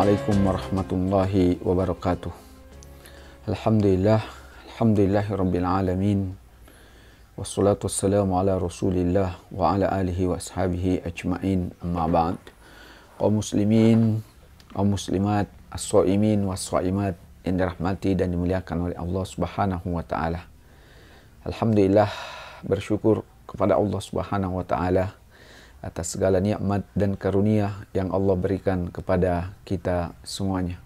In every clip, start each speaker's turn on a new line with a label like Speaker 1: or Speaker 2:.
Speaker 1: عليكم ورحمة الله وبركاته الحمد لله الحمد لله رب العالمين والصلاة والسلام على رسول الله وعلى آله وأصحابه أجمعين أما بعد ومسلمين ومسلمات الصائمين والصائمات إن رحمتي dan dimuliakan oleh Allah Subhanahu wa taala. Alhamdulillah bersyukur kepada Allah Subhanahu wa taala atas segala nikmat dan karunia yang Allah berikan kepada kita semuanya.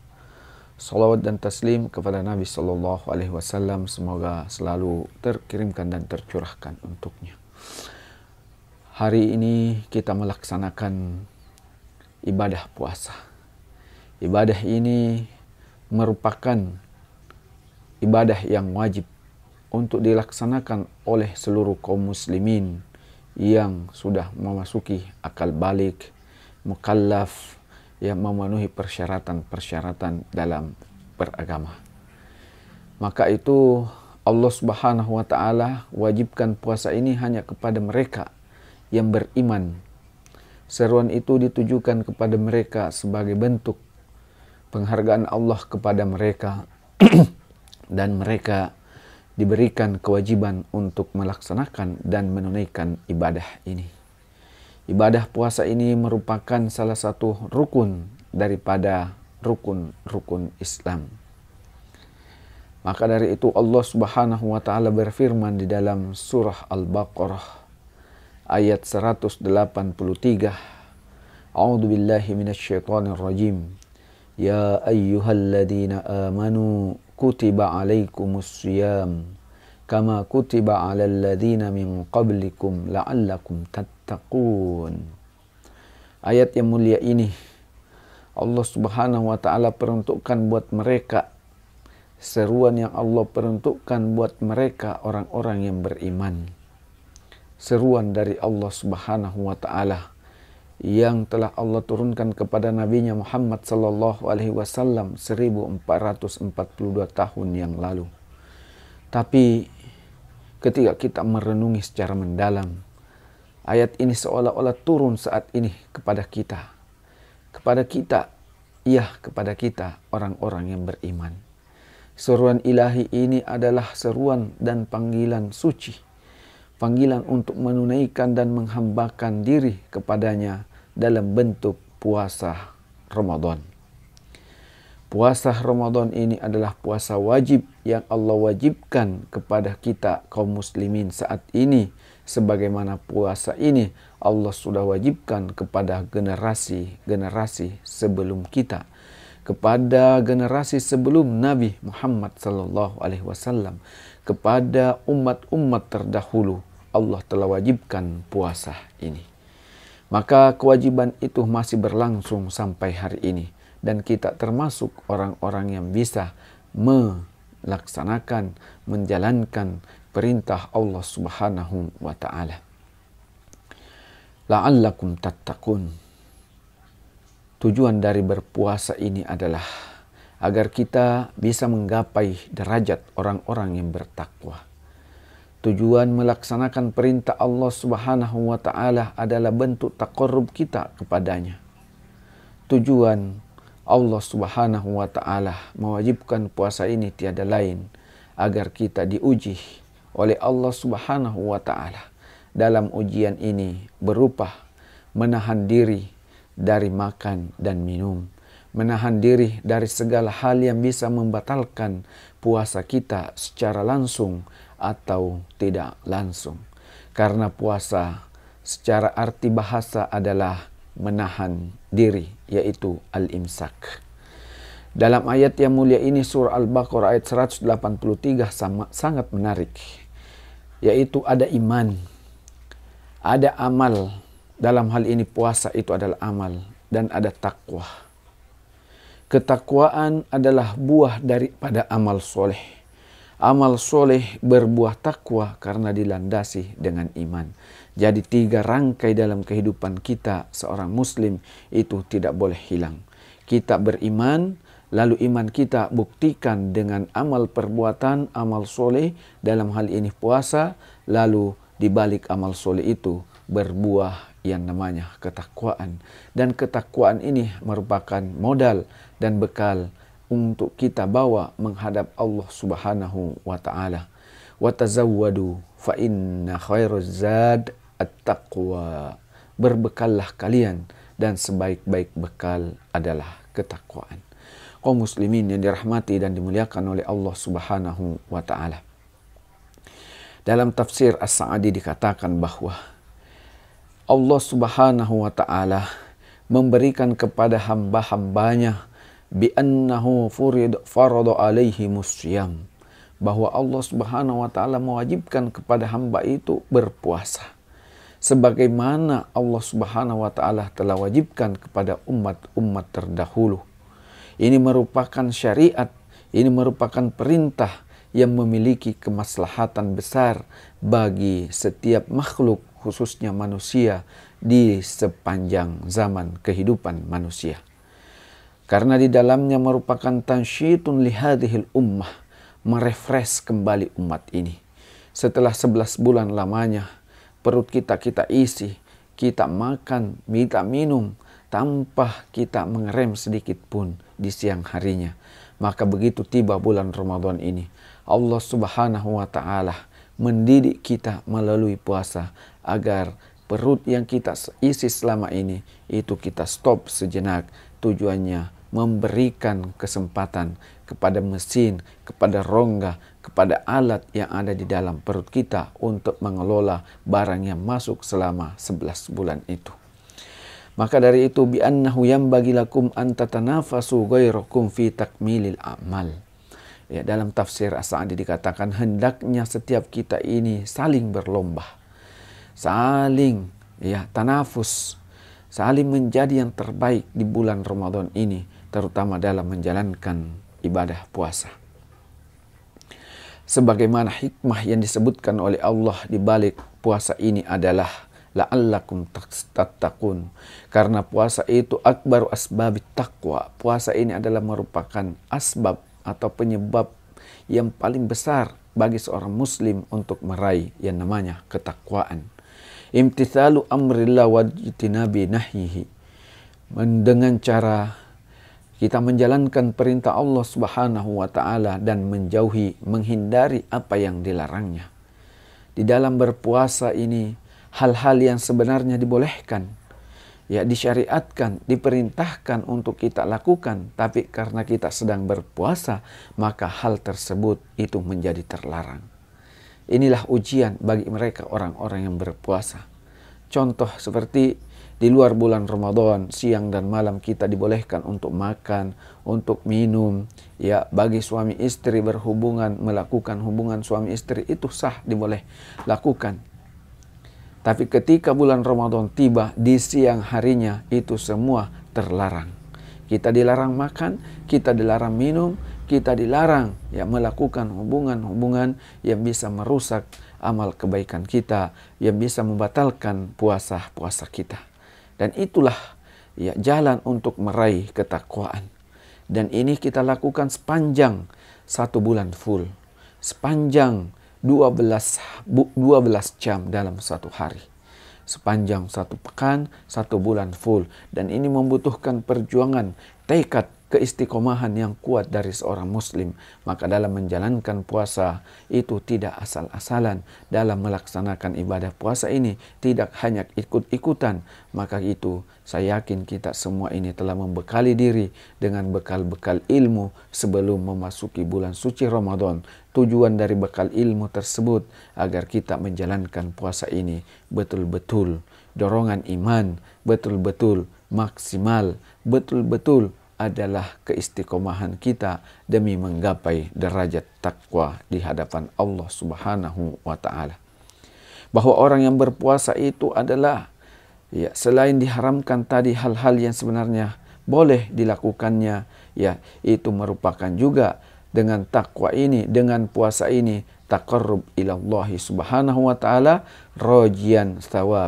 Speaker 1: Salawat dan taslim kepada Nabi Shallallahu Alaihi Wasallam semoga selalu terkirimkan dan tercurahkan untuknya. Hari ini kita melaksanakan ibadah puasa. Ibadah ini merupakan ibadah yang wajib untuk dilaksanakan oleh seluruh kaum muslimin yang sudah memasuki akal balik, mukallaf, yang memenuhi persyaratan-persyaratan dalam beragama. Maka itu Allah Subhanahu wa taala wajibkan puasa ini hanya kepada mereka yang beriman. Seruan itu ditujukan kepada mereka sebagai bentuk penghargaan Allah kepada mereka dan mereka diberikan kewajiban untuk melaksanakan dan menunaikan ibadah ini. Ibadah puasa ini merupakan salah satu rukun daripada rukun-rukun Islam. Maka dari itu Allah Subhanahu wa taala berfirman di dalam surah Al-Baqarah ayat 183. A'udzu billahi minasyaitonir rajim. Ya ayyuhalladzina amanu kutiba alaikumus siyam kama kutiba alal ladzina min qablikum la'allakum tattaqun. Ayat yang mulia ini Allah Subhanahu wa taala peruntukkan buat mereka seruan yang Allah peruntukkan buat mereka orang-orang yang beriman. Seruan dari Allah Subhanahu wa taala yang telah Allah turunkan kepada Nabi Muhammad sallallahu alaihi wasallam 1442 tahun yang lalu. Tapi ketika kita merenungi secara mendalam, ayat ini seolah-olah turun saat ini kepada kita. Kepada kita, iya kepada kita orang-orang yang beriman. Seruan ilahi ini adalah seruan dan panggilan suci panggilan untuk menunaikan dan menghambakan diri kepadanya dalam bentuk puasa Ramadan. Puasa Ramadan ini adalah puasa wajib yang Allah wajibkan kepada kita kaum muslimin saat ini sebagaimana puasa ini Allah sudah wajibkan kepada generasi-generasi sebelum kita kepada generasi sebelum Nabi Muhammad sallallahu alaihi wasallam, kepada umat-umat terdahulu Allah telah wajibkan puasa ini. Maka kewajiban itu masih berlangsung sampai hari ini. Dan kita termasuk orang-orang yang bisa melaksanakan, menjalankan perintah Allah Subhanahu wa taala. La'allakum tattaqun. Tujuan dari berpuasa ini adalah agar kita bisa menggapai derajat orang-orang yang bertakwa. Tujuan melaksanakan perintah Allah Subhanahu wa taala adalah bentuk takarrub kita kepadanya. Tujuan Allah Subhanahu wa taala mewajibkan puasa ini tiada lain agar kita diuji oleh Allah Subhanahu wa taala. Dalam ujian ini berupa menahan diri dari makan dan minum, menahan diri dari segala hal yang bisa membatalkan puasa kita secara langsung atau tidak langsung. Karena puasa secara arti bahasa adalah menahan diri, yaitu al-imsak. Dalam ayat yang mulia ini surah Al-Baqarah ayat 183 sama, sangat menarik. Yaitu ada iman, ada amal. Dalam hal ini puasa itu adalah amal dan ada takwa. Ketakwaan adalah buah daripada amal soleh amal soleh berbuah takwa karena dilandasi dengan iman. Jadi tiga rangkai dalam kehidupan kita seorang muslim itu tidak boleh hilang. Kita beriman, lalu iman kita buktikan dengan amal perbuatan, amal soleh, dalam hal ini puasa, lalu dibalik amal soleh itu berbuah yang namanya ketakwaan. Dan ketakwaan ini merupakan modal dan bekal untuk kita bawa menghadap Allah Subhanahu wa taala. Wa tazawwadu fa inna khairaz zad at-taqwa. Berbekallah kalian dan sebaik-baik bekal adalah ketakwaan. Kaum muslimin yang dirahmati dan dimuliakan oleh Allah Subhanahu wa taala. Dalam tafsir As-Sa'di dikatakan bahwa Allah Subhanahu wa taala memberikan kepada hamba-hambanya bi annahu furid farada alaihi musyam bahwa Allah Subhanahu wa taala mewajibkan kepada hamba itu berpuasa sebagaimana Allah Subhanahu wa taala telah wajibkan kepada umat-umat terdahulu ini merupakan syariat ini merupakan perintah yang memiliki kemaslahatan besar bagi setiap makhluk khususnya manusia di sepanjang zaman kehidupan manusia karena di dalamnya merupakan tansyitun lihadihil ummah, merefresh kembali umat ini. Setelah 11 bulan lamanya, perut kita kita isi, kita makan, kita minum, tanpa kita mengerem sedikit pun di siang harinya. Maka begitu tiba bulan Ramadan ini, Allah Subhanahu wa taala mendidik kita melalui puasa agar perut yang kita isi selama ini itu kita stop sejenak tujuannya memberikan kesempatan kepada mesin, kepada rongga, kepada alat yang ada di dalam perut kita untuk mengelola barang yang masuk selama 11 bulan itu. Maka dari itu bi annahu yambagi lakum an tatanafasu ghairakum fi takmilil amal. Ya, dalam tafsir As-Sa'di dikatakan hendaknya setiap kita ini saling berlomba. Saling ya tanafus saling menjadi yang terbaik di bulan Ramadan ini, terutama dalam menjalankan ibadah puasa. Sebagaimana hikmah yang disebutkan oleh Allah di balik puasa ini adalah la'allakum tattaqun. Karena puasa itu akbaru asbab taqwa. Puasa ini adalah merupakan asbab atau penyebab yang paling besar bagi seorang muslim untuk meraih yang namanya ketakwaan imtithalu amrillah wa jitinabi nahyihi dengan cara kita menjalankan perintah Allah Subhanahu wa taala dan menjauhi menghindari apa yang dilarangnya. Di dalam berpuasa ini hal-hal yang sebenarnya dibolehkan ya disyariatkan, diperintahkan untuk kita lakukan, tapi karena kita sedang berpuasa, maka hal tersebut itu menjadi terlarang. Inilah ujian bagi mereka orang-orang yang berpuasa. Contoh seperti di luar bulan Ramadan, siang dan malam kita dibolehkan untuk makan, untuk minum. Ya, bagi suami istri berhubungan, melakukan hubungan suami istri itu sah diboleh lakukan. Tapi ketika bulan Ramadan tiba di siang harinya itu semua terlarang. Kita dilarang makan, kita dilarang minum, kita dilarang ya melakukan hubungan-hubungan yang bisa merusak amal kebaikan kita, yang bisa membatalkan puasa-puasa kita. Dan itulah ya jalan untuk meraih ketakwaan. Dan ini kita lakukan sepanjang satu bulan full. Sepanjang 12, 12 jam dalam satu hari. Sepanjang satu pekan, satu bulan full. Dan ini membutuhkan perjuangan, tekad, keistiqomahan yang kuat dari seorang muslim. Maka dalam menjalankan puasa itu tidak asal-asalan. Dalam melaksanakan ibadah puasa ini tidak hanya ikut-ikutan. Maka itu saya yakin kita semua ini telah membekali diri dengan bekal-bekal ilmu sebelum memasuki bulan suci Ramadan. Tujuan dari bekal ilmu tersebut agar kita menjalankan puasa ini betul-betul dorongan iman betul-betul maksimal betul-betul adalah keistiqomahan kita demi menggapai derajat takwa di hadapan Allah Subhanahu wa taala. Bahwa orang yang berpuasa itu adalah ya selain diharamkan tadi hal-hal yang sebenarnya boleh dilakukannya ya itu merupakan juga dengan takwa ini dengan puasa ini taqarrub ilallahi subhanahu wa ta'ala rojian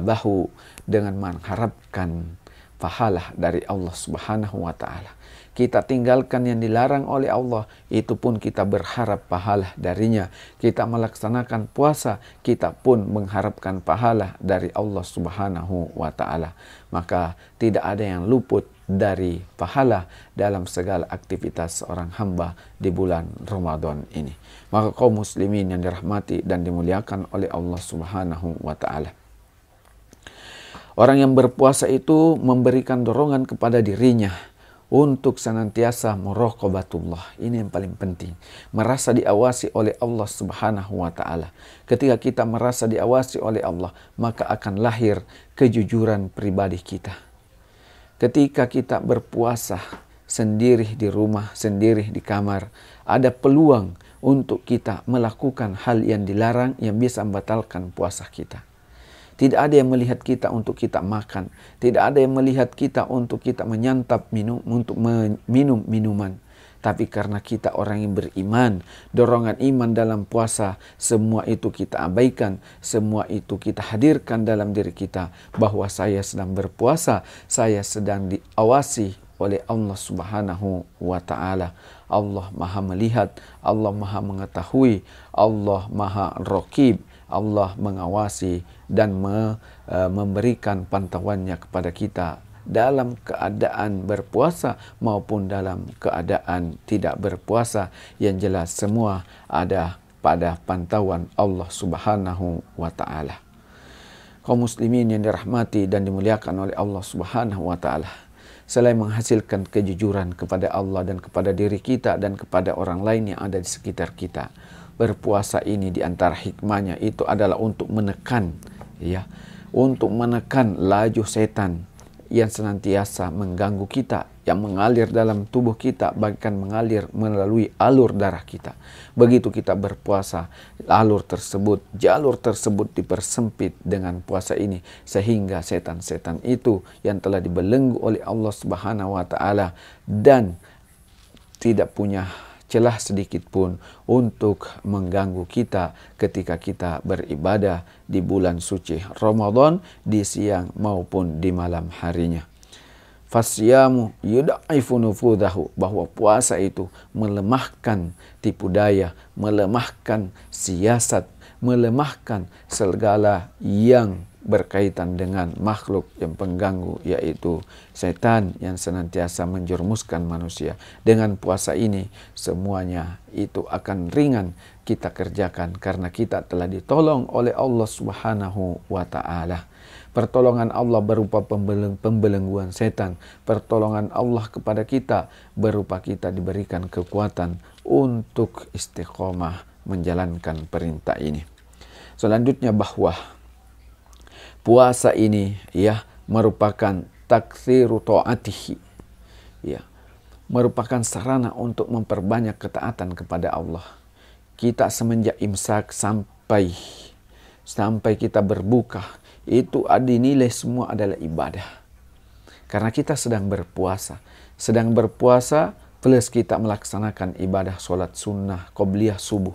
Speaker 1: bahu dengan mengharapkan pahala dari Allah subhanahu wa ta'ala kita tinggalkan yang dilarang oleh Allah, itu pun kita berharap pahala darinya. Kita melaksanakan puasa, kita pun mengharapkan pahala dari Allah Subhanahu wa taala. Maka tidak ada yang luput dari pahala dalam segala aktivitas seorang hamba di bulan Ramadan ini. Maka kaum muslimin yang dirahmati dan dimuliakan oleh Allah Subhanahu wa taala. Orang yang berpuasa itu memberikan dorongan kepada dirinya untuk senantiasa muraqabatullah. Ini yang paling penting. Merasa diawasi oleh Allah Subhanahu wa taala. Ketika kita merasa diawasi oleh Allah, maka akan lahir kejujuran pribadi kita. Ketika kita berpuasa sendiri di rumah, sendiri di kamar, ada peluang untuk kita melakukan hal yang dilarang yang bisa membatalkan puasa kita. Tidak ada yang melihat kita untuk kita makan. Tidak ada yang melihat kita untuk kita menyantap minum, untuk minum minuman. Tapi karena kita orang yang beriman, dorongan iman dalam puasa, semua itu kita abaikan, semua itu kita hadirkan dalam diri kita. Bahwa saya sedang berpuasa, saya sedang diawasi oleh Allah Subhanahu wa taala. Allah Maha melihat, Allah Maha mengetahui, Allah Maha Raqib. Allah mengawasi dan me, e, memberikan pantauannya kepada kita dalam keadaan berpuasa maupun dalam keadaan tidak berpuasa yang jelas semua ada pada pantauan Allah Subhanahu wa taala. Kaum muslimin yang dirahmati dan dimuliakan oleh Allah Subhanahu wa taala. Selain menghasilkan kejujuran kepada Allah dan kepada diri kita dan kepada orang lain yang ada di sekitar kita berpuasa ini di antara hikmahnya itu adalah untuk menekan ya untuk menekan laju setan yang senantiasa mengganggu kita yang mengalir dalam tubuh kita bahkan mengalir melalui alur darah kita begitu kita berpuasa alur tersebut jalur tersebut dipersempit dengan puasa ini sehingga setan-setan itu yang telah dibelenggu oleh Allah Subhanahu wa taala dan tidak punya celah sedikit pun untuk mengganggu kita ketika kita beribadah di bulan suci Ramadan di siang maupun di malam harinya. Fasyamu yudha'ifu nufudahu. Bahwa puasa itu melemahkan tipu daya, melemahkan siasat, melemahkan segala yang berkaitan dengan makhluk yang pengganggu yaitu setan yang senantiasa menjermuskan manusia. Dengan puasa ini semuanya itu akan ringan kita kerjakan karena kita telah ditolong oleh Allah Subhanahu wa taala. Pertolongan Allah berupa pembeleng, pembelengguan setan. Pertolongan Allah kepada kita berupa kita diberikan kekuatan untuk istiqomah menjalankan perintah ini. Selanjutnya bahwa puasa ini ya merupakan taksiru taatihi ya merupakan sarana untuk memperbanyak ketaatan kepada Allah kita semenjak imsak sampai sampai kita berbuka itu dinilai semua adalah ibadah karena kita sedang berpuasa sedang berpuasa plus kita melaksanakan ibadah sholat sunnah qobliyah subuh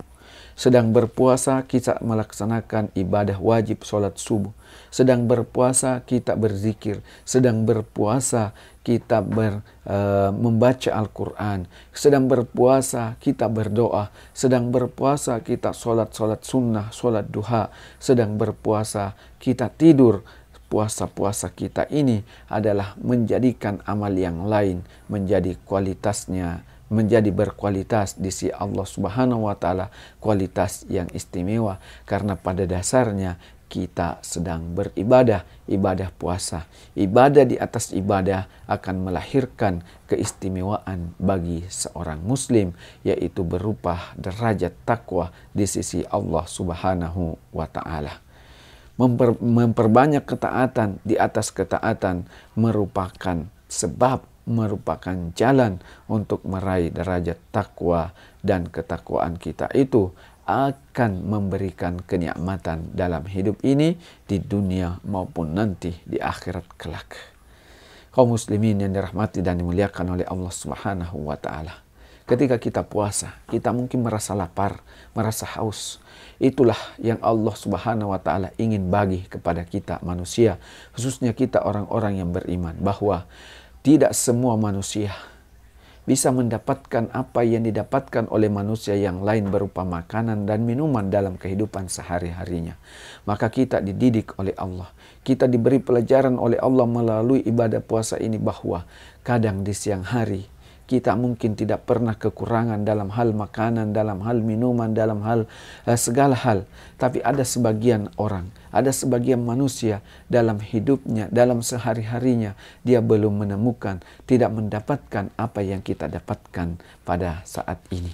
Speaker 1: sedang berpuasa, kita melaksanakan ibadah wajib sholat subuh. Sedang berpuasa, kita berzikir. Sedang berpuasa, kita ber, eh, membaca Al-Quran. Sedang berpuasa, kita berdoa. Sedang berpuasa, kita sholat-sholat sunnah, sholat duha. Sedang berpuasa, kita tidur puasa-puasa kita ini adalah menjadikan amal yang lain menjadi kualitasnya menjadi berkualitas di sisi Allah Subhanahu wa taala, kualitas yang istimewa karena pada dasarnya kita sedang beribadah, ibadah puasa. Ibadah di atas ibadah akan melahirkan keistimewaan bagi seorang muslim yaitu berupa derajat takwa di sisi Allah Subhanahu wa taala. Memper, memperbanyak ketaatan di atas ketaatan merupakan sebab merupakan jalan untuk meraih derajat takwa dan ketakwaan kita itu akan memberikan kenikmatan dalam hidup ini di dunia maupun nanti di akhirat kelak. Kaum muslimin yang dirahmati dan dimuliakan oleh Allah Subhanahu wa taala. Ketika kita puasa, kita mungkin merasa lapar, merasa haus. Itulah yang Allah Subhanahu wa taala ingin bagi kepada kita manusia, khususnya kita orang-orang yang beriman bahwa tidak semua manusia bisa mendapatkan apa yang didapatkan oleh manusia yang lain berupa makanan dan minuman dalam kehidupan sehari-harinya. Maka kita dididik oleh Allah. Kita diberi pelajaran oleh Allah melalui ibadah puasa ini bahwa kadang di siang hari kita mungkin tidak pernah kekurangan dalam hal makanan, dalam hal minuman, dalam hal eh, segala hal. Tapi ada sebagian orang, ada sebagian manusia dalam hidupnya, dalam sehari-harinya, dia belum menemukan, tidak mendapatkan apa yang kita dapatkan pada saat ini.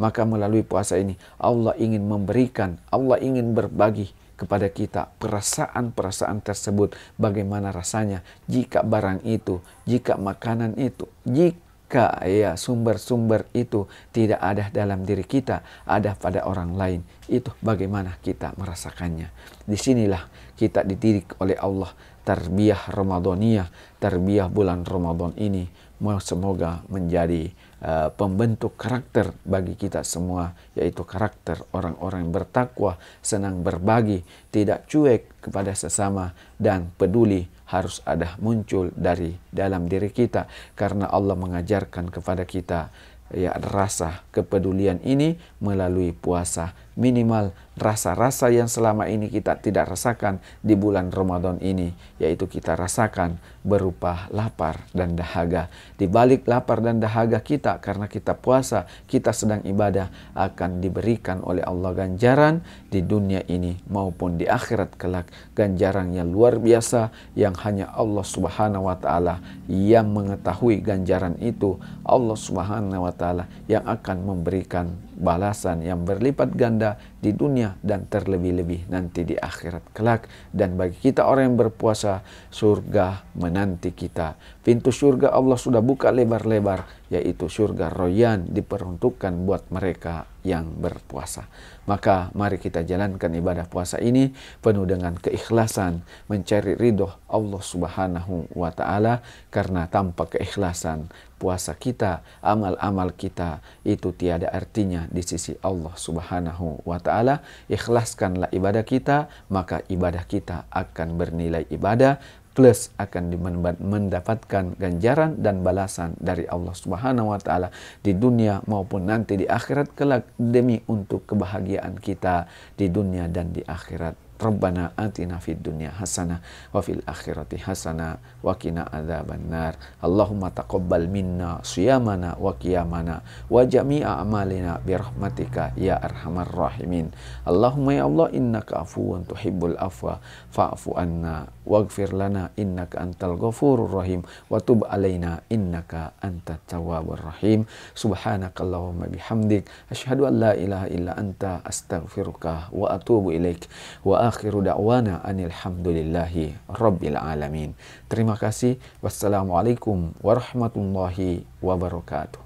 Speaker 1: Maka melalui puasa ini Allah ingin memberikan, Allah ingin berbagi kepada kita perasaan-perasaan tersebut bagaimana rasanya jika barang itu, jika makanan itu, jika kaya sumber-sumber itu tidak ada dalam diri kita, ada pada orang lain. Itu bagaimana kita merasakannya. Disinilah kita ditirik oleh Allah tarbiyah Ramadhania, terbiah bulan Ramadan ini. Semoga menjadi Eh, pembentuk karakter bagi kita semua, yaitu karakter orang-orang yang bertakwa, senang berbagi, tidak cuek kepada sesama, dan peduli harus ada muncul dari dalam diri kita karena Allah mengajarkan kepada kita ya rasa kepedulian ini melalui puasa minimal rasa-rasa yang selama ini kita tidak rasakan di bulan Ramadan ini, yaitu kita rasakan berupa lapar dan dahaga. Di balik lapar dan dahaga kita karena kita puasa, kita sedang ibadah akan diberikan oleh Allah ganjaran di dunia ini maupun di akhirat kelak, ganjaran yang luar biasa yang hanya Allah Subhanahu wa taala yang mengetahui ganjaran itu, Allah Subhanahu wa taala yang akan memberikan balasan yang berlipat ganda di dunia dan terlebih-lebih nanti di akhirat kelak. Dan bagi kita orang yang berpuasa, surga menanti kita. Pintu surga Allah sudah buka lebar-lebar yaitu surga royan diperuntukkan buat mereka yang berpuasa. Maka mari kita jalankan ibadah puasa ini penuh dengan keikhlasan mencari ridho Allah subhanahu wa ta'ala karena tanpa keikhlasan puasa kita, amal-amal kita itu tiada artinya di sisi Allah subhanahu wa ta'ala. Ikhlaskanlah ibadah kita maka ibadah kita akan bernilai ibadah plus akan mendapatkan ganjaran dan balasan dari Allah Subhanahu wa taala di dunia maupun nanti di akhirat kelak demi untuk kebahagiaan kita di dunia dan di akhirat. Rabbana atina fid dunya hasanah wa fil akhirati hasanah wa qina adzabannar. Allahumma taqabbal minna siyamana wa qiyamana wa jami'a amalina bi rahmatika ya arhamar rahimin. Allahumma ya Allah innaka afuwun tuhibbul afwa fa'fu anna waghfir lana innaka antal ghafurur rahim wa tub alaina innaka antat tawwabur rahim. Subhanakallahumma bihamdik asyhadu an la ilaha illa anta astaghfiruka wa atubu ilaik. Wa Wa akhiru da'wana anilhamdulillahi rabbil alamin. Terima kasih. Wassalamualaikum warahmatullahi wabarakatuh.